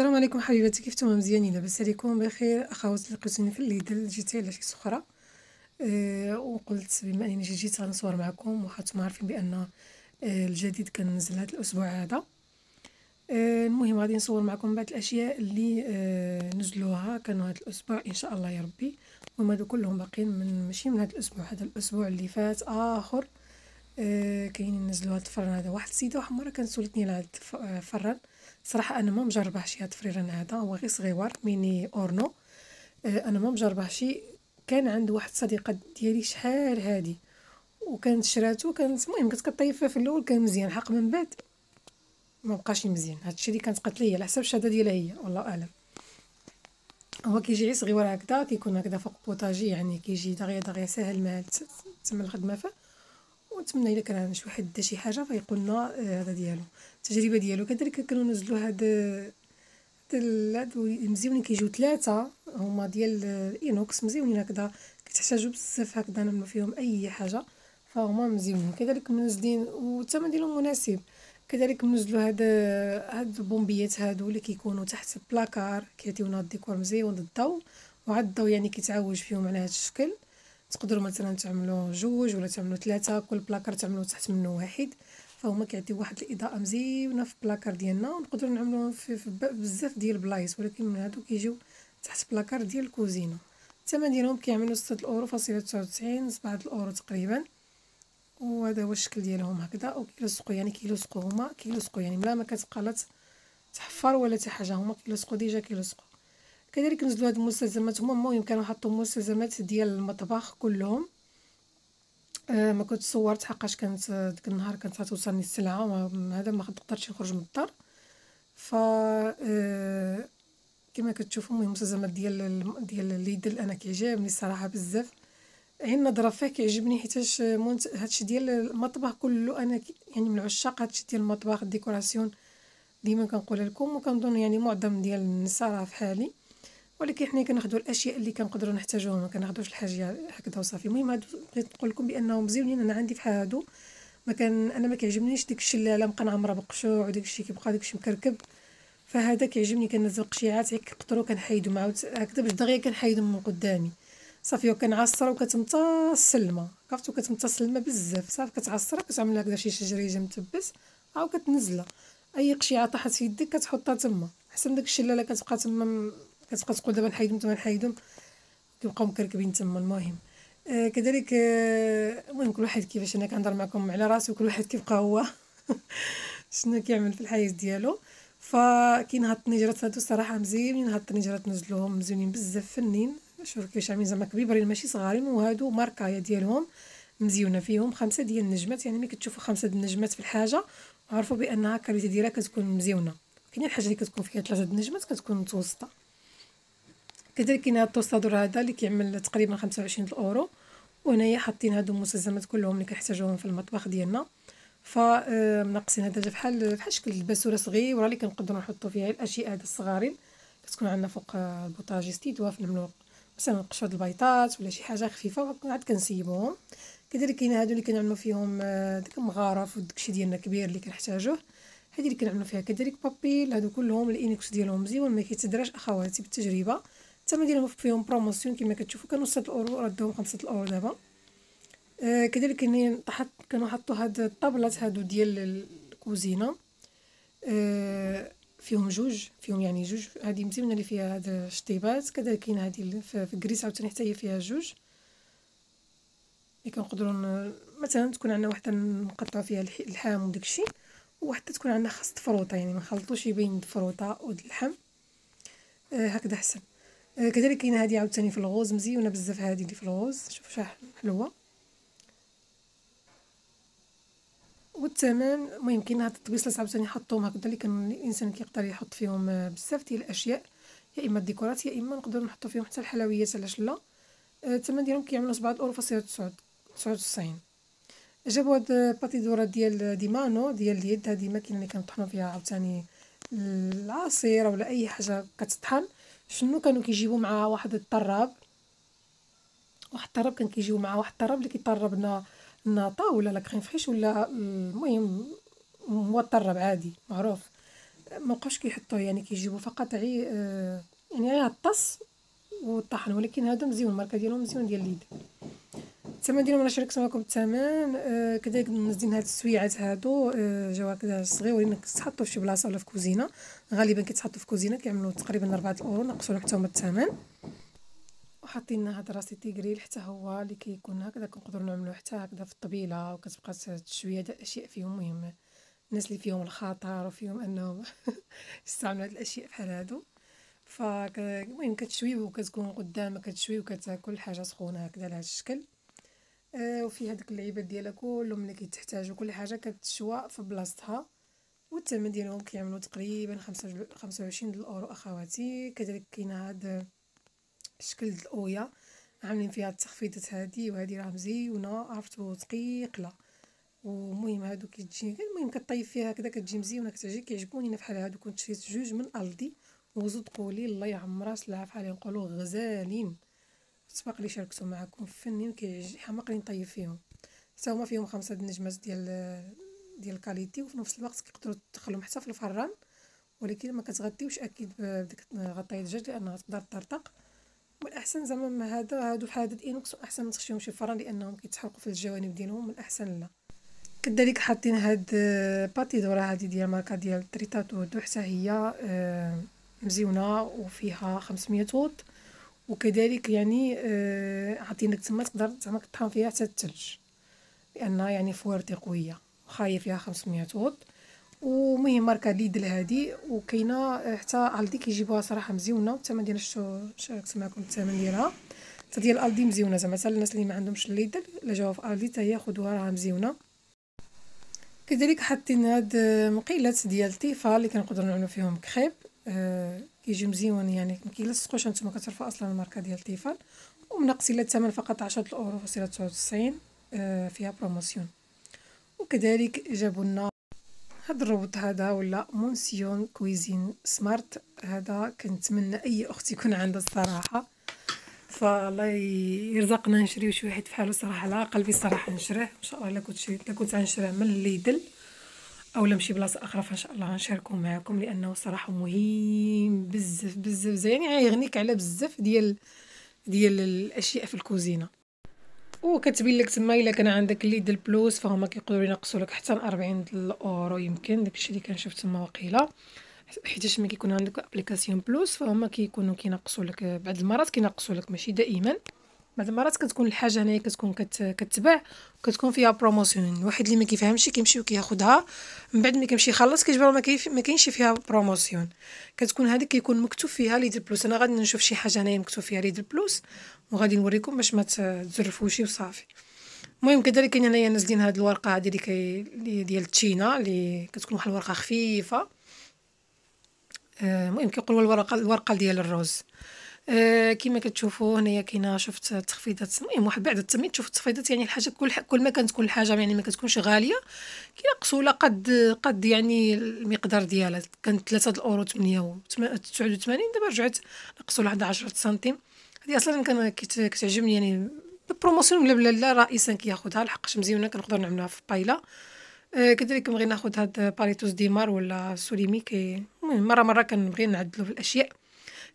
السلام عليكم حبيباتي كيف نتوما مزيانين لاباس عليكم بخير اخوات لقيتوني في الليدل جيت على شي سخره أه وقلت بما انني جيت غنصور معكم وحطم عارفين بان أه الجديد كنزل هذا الاسبوع هذا أه المهم غادي نصور معكم بعض الاشياء اللي أه نزلوها كانوا هذا الاسبوع ان شاء الله يا ربي هما هادو كلهم باقيين من ماشي من هذا الاسبوع هذا الاسبوع اللي فات اخر أه كاينين نزلوا هذا الفرن هذا واحد السيده واحد كانت سولتني على الفرن آه، صراحه انا ما مجربه شي هاد فريران هذا هو غير صغيور ميني اورنو آه، انا ما مجربه شي كان عند واحد صديقة ديالي شحال هادي وكانت شراتو كانت المهم كنت كطيب في الاول كان مزيان حق من بعد ما بقاش مزيان هادشي اللي كانت قالت لي على حسب الشهاده ديالها هي والله اعلم هو كيجي غير صغيور هكذا كيكون هكذا فوق بوطاجي يعني كيجي دغيا دغيا ساهل ما تسمى الخدمه فيه ونتمنى الا كان شي واحد دا شي حاجه فيقولنا آه، هذا ديالو التجربه ديالو كذلك كانوا نزلوا هاد هاد مزيونين كيجيو ثلاثه هما ديال الاينوكس آه، مزيونين هكذا كتحتاجوا بزاف هكذا ما فيهم اي حاجه فهما مزيونين كذلك منزلين والثمن ديالهم مناسب كذلك منزلوا هاد آه، هاد البومبيات هادو اللي كيكونوا تحت البلاكار كيعطيونا الديكور مزيون ضد الضوء وعاد الضوء يعني كيتعوج فيهم على هاد الشكل تقدروا مثلا تعملوا جوج ولا تعملوا ثلاثه كل بلاكر تعملوا تحت منه واحد فهما كيعطيو واحد الاضاءه مزيونه في البلاكار ديالنا ونقدروا نعملوهم في, في بزاف ديال البلايص ولكن من هادو كيجيو تحت بلاكر ديال الكوزينه الثمن ديالهم كيعملوا 6 اورو فاصله 99 7 اورو تقريبا وهذا هو الشكل ديالهم هكذا وكيلصقوا يعني كيلصقوا هما كيلصقوا يعني ملا ما كتبقى تحفر ولا حتى حاجه هما كيلصقوا ديجا كيلصقوا كذلك نزلوا هاد المستلزمات هما المهم كانوا حطوا مستلزمات ديال المطبخ كلهم آه ما كنت صورت حقاش كانت آه، ديك النهار كانت غتوصلني السلعه هذا ما قدرتش نخرج من الدار ف آه، كما كتشوفوا المهم المستلزمات ديال ديال ليدل انا كيعجبني الصراحه بزاف عين النظره فيه كيعجبني حيتاش آه، هادشي ديال المطبخ كله انا يعني من عشاق هادشي ديال المطبخ الديكوراسيون ديما كنقولها لكم وكنظن يعني معظم ديال النساء راه في حالي ولكن حنا كناخذوا الاشياء اللي كنقدروا نحتاجوها ما كناخذوش الحاجه هكذا وصافي المهم هادو بغيت نقول لكم بانهم مزيونين انا عندي فحال هادو ما كان انا ما كيعجبنيش ديك الشلاله مبقى نعمرها بالقشوع وداك الشيء كيبقى داك الشيء مكركب فهذا كيعجبني كنزل قشيعات عيك كنقطرو كنحيدو معاود هكذا باش دغيا كنحيدو من قدامي صافي وكنعصر وكتمطى السلمه عرفتو كتمطى السلمه بزاف صافي كتعصرها كتعمل هكذا شي شجريجه متبس او كتنزلها اي قشيعه طاحت في يدك كتحطها تما احسن داك الشلاله كتبقى تما كتبقى تقول دابا نحيدهم تما نحيدهم كيبقاو مكركبين تما المهم آه كذلك آه، المهم آه كل واحد كيفاش انا كنهضر معكم على راسي وكل واحد كيبقى هو شنو كيعمل في الحياه ديالو فكاين هاد الطنجرات هادو الصراحه مزيانين هاد الطنجرات نزلوهم مزيانين بزاف فنين شوف كيفاش عاملين زعما كبيبرين ماشي صغارين وهادو ماركايه ديالهم مزيونه فيهم خمسه ديال النجمات يعني ملي كتشوفوا خمسه ديال النجمات في الحاجه عرفوا بانها كاليتي ديالها كتكون مزيونه كاين الحاجه اللي كتكون فيها ثلاثه النجمات كتكون متوسطه كذلك كاين هاد التوستادور هذا اللي كيعمل تقريبا 25 الاورو وهنايا حاطين هادو المستلزمات كلهم اللي كنحتاجوهم في المطبخ ديالنا ف آه، منقصين هذا بحال بحال شكل الباسوره صغيره اللي كنقدروا نحطوا فيها الاشياء هاد الصغارين كتكون عندنا فوق آه، البوطاجي دوا في الملوق مثلا نقشوا هاد البيضات ولا شي حاجه خفيفه وعاد كنسيبوهم كذلك كاين هادو اللي كنعملو فيهم آه، ديك المغارف وداكشي ديالنا كبير اللي كنحتاجوه هادي اللي كنعملو فيها كذلك بابيل هادو كلهم الانكس ديالهم مزيون ما كيتدراش اخواتي بالتجربه حتى ما فيهم بروموسيون كما كتشوفوا كانوا 6 اورو ردوهم 5 اورو دابا آه كذلك هنا طحت كانوا حطوا هاد الطابلات هادو ديال الكوزينه آه فيهم جوج فيهم يعني جوج هذه مزيونه اللي فيها هاد الشطيبات كذلك كاين هذه في الكريس عاوتاني حتى هي فيها جوج اللي كنقدروا مثلا تكون عندنا وحده نقطع فيها اللحم وداك الشيء وحتى تكون عندنا خاصة فروطه يعني ما نخلطوش بين الفروطه ود اللحم آه هكذا حسن آه، كذلك كاينه هذه عاوتاني في الغوز مزيونه بزاف هذه اللي في الغوز شوفوا شحال حلوه والثمن المهم كاين هاد الطبيصلات عاوتاني حطوهم هكذا اللي كان الانسان كيقدر يحط فيهم آه، بزاف ديال الاشياء يا اما الديكورات يا اما نقدروا نحطو فيهم حتى الحلويات علاش لا آه، الثمن ديالهم كيعملوا 7 اورو فاصله 99 جابوا هاد الباتيدوره ديال ديمانو ديال اليد هادي الماكينه اللي كنطحنوا فيها عاوتاني العصير ولا اي حاجه كتطحن شنو كانوا كيجيبوا مع واحد الطراب واحد الطراب كان كيجيو معاه واحد الطراب اللي كيطرب لنا الناطا ولا لا كريم فريش ولا المهم هو الطراب عادي معروف ما بقاوش كيحطوه يعني كيجيبوا فقط عي آه، يعني غير الطص والطحن ولكن هذا مزيون الماركه ديالهم مزيون ديال اليد ديالهم راه شاركت معكم الثمن آه كذلك منزلين هاد السويعات هادو آه جاو هكذا صغيورين كتحطو في شي بلاصه ولا في كوزينه غالبا كيتحطو في كوزينه كيعملو تقريبا 4 اورو نقصو لهم حتى هما الثمن وحاطين هاد راسي تيغريل حتى هو اللي كيكون هكذا كنقدروا نعملو حتى هكذا في الطبيله وكتبقى شويه د الاشياء فيهم مهم الناس اللي فيهم الخطر وفيهم انهم يستعملوا هاد الاشياء بحال هادو فالمهم كتشوي وكتكون قدامك كتشوي وكتاكل حاجه سخونه هكذا على الشكل آه، وفي وفيه هذوك اللعيبات ديالها كلهم اللي كيتحتاجوا كل حاجه كتشوى في بلاصتها والثمن ديالهم كيعملو تقريبا خمسة وعشرين الاورو اخواتي كذلك كاين هذا الشكل ديال الاويا عاملين فيها التخفيضات هذه وهذه راه مزيونه عرفتو ثقيله ومهم هادو كتجي المهم كطيب فيها هكذا كتجي مزيونه كتعجبك كيعجبوني انا بحال هادو كنت شريت جوج من الدي وزدقوا لي الله يعمرها سلعه فحال نقولوا غزالين سبق لي شاركتو معكم فنين فني كيعجبني حماقري نطيب فيهم حتى هما فيهم خمسة د النجمات ديال ديال الكاليتي وفي نفس الوقت كيقدروا تدخلهم حتى في الفران ولكن ما كتغطيوش اكيد بديك غطايه الدجاج لانها تقدر ترتق والاحسن زعما هذا هادو بحال هاد الانوكس احسن ما تخشيهمش في الفران لانهم كيتحرقوا في الجوانب ديالهم من الاحسن لا كذلك حاطين هاد باتي دورا هادي ديال ماركه ديال تريتاتو دو حتى هي آه، مزيونه وفيها 500 وات وكذلك يعني آه، عطينك تما تقدر زعما تطحن فيها حتى الثلج لانها يعني فوارتي قويه وخايه فيها 500 واط ومهم ماركه ليدل هادي وكاينه آه، حتى الدي كيجيبوها صراحه مزيونه والثمن ديالها شفتو شاركت معكم الثمن ديالها حتى ديال الدي مزيونه زعما حتى الناس اللي ما عندهمش ليدل الا جاوا في الدي حتى هي خدوها راها مزيونه كذلك حاطين هاد آه، مقيلات ديال تيفا اللي كنقدروا نعملوا فيهم كريب أه كيجي مزيون يعني ما كيلصقوش نتوما اصلا الماركه ديال تيفال ومنقصي الثمن فقط 10 الاورو فاصله 99 آه فيها بروموسيون وكذلك جابوا لنا هذا الروبوت هذا ولا مونسيون كويزين سمارت هذا كنتمنى اي اخت يكون عندها الصراحه فالله يرزقنا نشريو شي واحد فحالو صراحه على قلبي صراحه نشريه ان شاء الله الا كنت شريت كنت غنشريه من الليدل او لمشي بلاصه اخرى فان شاء الله غنشاركو معكم لانه صراحه مهم بزاف بزاف زي يعني غيغنيك على بزاف ديال ديال الاشياء في الكوزينه وكتبين لك تما الا كان عندك اللي ديال البلوس فهما كيقدروا ينقصوا لك حتى 40 اورو يمكن داكشي اللي كنشوف تما وقيله حيتاش ما كيكون عندك ابليكاسيون بلوس فهما كيكونوا كينقصوا لك بعض المرات كينقصوا لك ماشي دائما بعض المرات كتكون الحاجه هنايا كتكون كت... كتباع وكتكون فيها بروموسيون الواحد اللي ما كيفهمش كيمشي وكياخذها من بعد ما كيمشي يخلص كيجبر ما, كيف... ما كاينش فيها بروموسيون كتكون هذيك كيكون مكتوب فيها ليدل بلوس انا غادي نشوف شي حاجه هنايا مكتوب فيها ليدل بلوس وغادي نوريكم باش ما تزرفوش وصافي المهم كذلك كاين هنايا نازلين هاد الورقه هادي اللي كي... ديال التشينا اللي كتكون واحد الورقه خفيفه آه، المهم كيقولوا الورقه الورقه ديال الروز آه، كما كتشوفوا هنايا كاينه شفت تخفيضات المهم إيه، واحد بعد التمييز تشوف التخفيضات يعني الحاجه كل كل ما كانت كل حاجه يعني ما كتكونش غاليه كينقصوا لا قد قد يعني المقدار ديالها كانت 3 الاورو 8 89 دابا رجعت نقصوا لها 10 سنتيم هذه اصلا كان كتعجبني يعني بروموسيون ولا بلا لا رئيسا كياخذها لحقاش مزيونه كنقدر نعملها في بايله آه، كذلك بغينا ناخذ هاد باريتوس ديمار ولا سوليمي كي المهم مره مره كنبغي نعدلو في الاشياء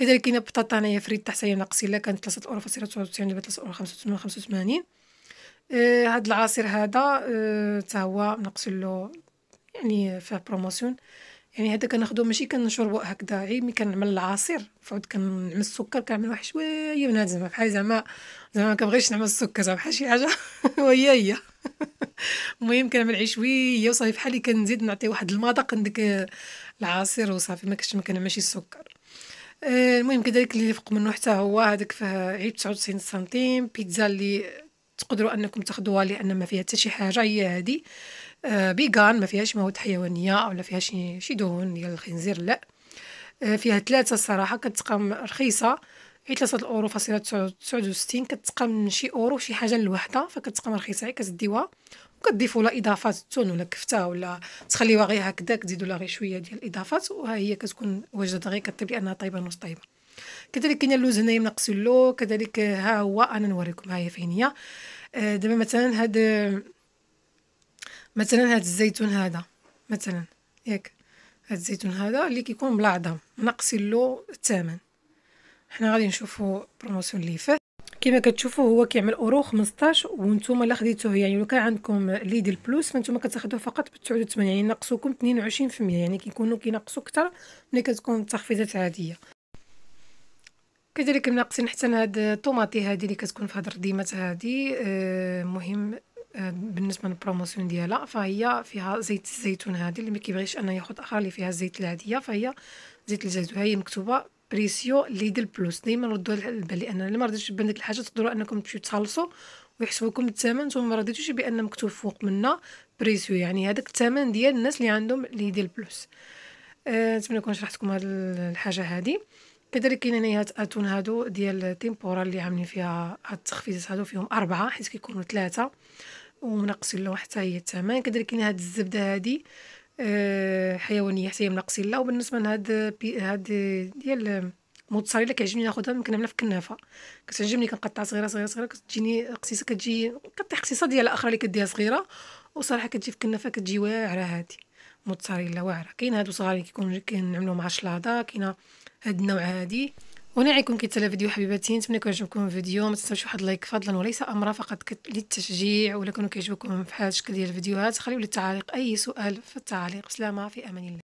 كذلك كاينه بطاطا انايا فريد تاع سينا الا كانت 3 اورو فاصله 99 دابا 3 اورو 85 هذا آه هاد العصير هذا آه تا هو له يعني فيه بروموسيون يعني هذا كناخذو ماشي كنشربو هكذا غير ملي كنعمل العصير فعود كنعمل السكر كنعمل واحد شويه من هذا زعما بحال زعما زعما ما كنبغيش نعمل السكر زعما بحال شي حاجه وهي هي المهم كنعمل عي شويه وصافي بحال اللي كنزيد نعطي واحد المذاق عندك العصير وصافي ما كنتش ما كنعمل السكر آه، المهم كذلك اللي فوق منه حتى هو هذاك فيه عيب 99 سنتيم بيتزا اللي تقدروا انكم تاخذوها لان ما فيها حتى شي حاجه هي هذه آه بيغان ما فيهاش مواد حيوانيه ولا فيها شي شي دهون ديال الخنزير لا آه فيها ثلاثه الصراحه كتقام رخيصه حيت ثلاثه الاورو فاصله 69 كتقام شي اورو شي حاجه للوحده فكتقام رخيصه كتديوها كتضيفوا لا اضافات التون ولا كفته ولا تخليوها غير هكذا تزيدوا لها غير شويه ديال الاضافات وها هي كتكون وجدت غير كطيب لانها طيبه نص طيبه كذلك كاين اللوز هنايا منقصي له كذلك ها هو انا نوريكم ها هي فين هي آه، دابا مثلا هاد مثلا هاد الزيتون هذا مثلا ياك هاد الزيتون هذا اللي كيكون بلا عظم منقصي له الثمن حنا غادي نشوفوا بروموسيون اللي فات كما كتشوفوا هو كيعمل اورو 15 وانتم الا خديتوه يعني لو كان عندكم ليدل بلوس فانتم كتاخذوه فقط ب 89 يعني ناقصوكم 22% يعني كيكونوا كينقصوا اكثر ملي كتكون التخفيضات عاديه كذلك ناقصين حتى هاد الطوماطي هادي اللي كتكون في هاد الرديمات هادي آه، مهم آه، بالنسبه للبروموسيون ديالها فهي فيها زيت الزيتون هادي اللي ما كيبغيش انه ياخذ اخر اللي فيها الزيت العاديه فهي زيت الزيتون هي مكتوبه بريسيو ليدل بلوس ديما ردوا البال لان اللي ما رضيتش بان ديك الحاجه تقدروا انكم تمشيو تخلصوا ويحسبوا لكم الثمن نتوما ما رضيتوش بان مكتوب فوق منا بريسيو يعني هذاك الثمن ديال الناس اللي عندهم ليدل بلوس آه، نتمنى أه نكون شرحت لكم هاد الحاجه هادي كذلك كاينين هاد اتون هادو ديال تيمبورا اللي عاملين فيها هاد التخفيضات هادو فيهم أربعة حيت كيكونوا ثلاثة ومنقصين لهم حتى هي الثمن كذلك كاين هاد الزبده هادي آه، حيوانيه حتى هي من القصيله وبالنسبه لهاد هاد ديال موتزاريلا كيعجبني ناخذها من كنعملها في كنافه كتعجبني كنقطع صغيره صغيره صغيره كتجيني قصيصه كتجي كطيح قصيصه ديال الاخرى اللي كديها صغيره وصراحه كتجي في كنافه كتجي واعره هادي موتزاريلا واعره كاين هادو صغار كيكون كنعملو مع شلاضه كاين هاد النوع هادي وانا عليكم كي تلا فيديو حبيباتي نتمنى يكون عجبكم الفيديو ما تنساوش واحد لايك فضلا وليس امرا فقط للتشجيع ولا كانوا كيعجبكم بحال الشكل ديال الفيديوهات خليو التعاليق اي سؤال في التعاليق سلامه في امان الله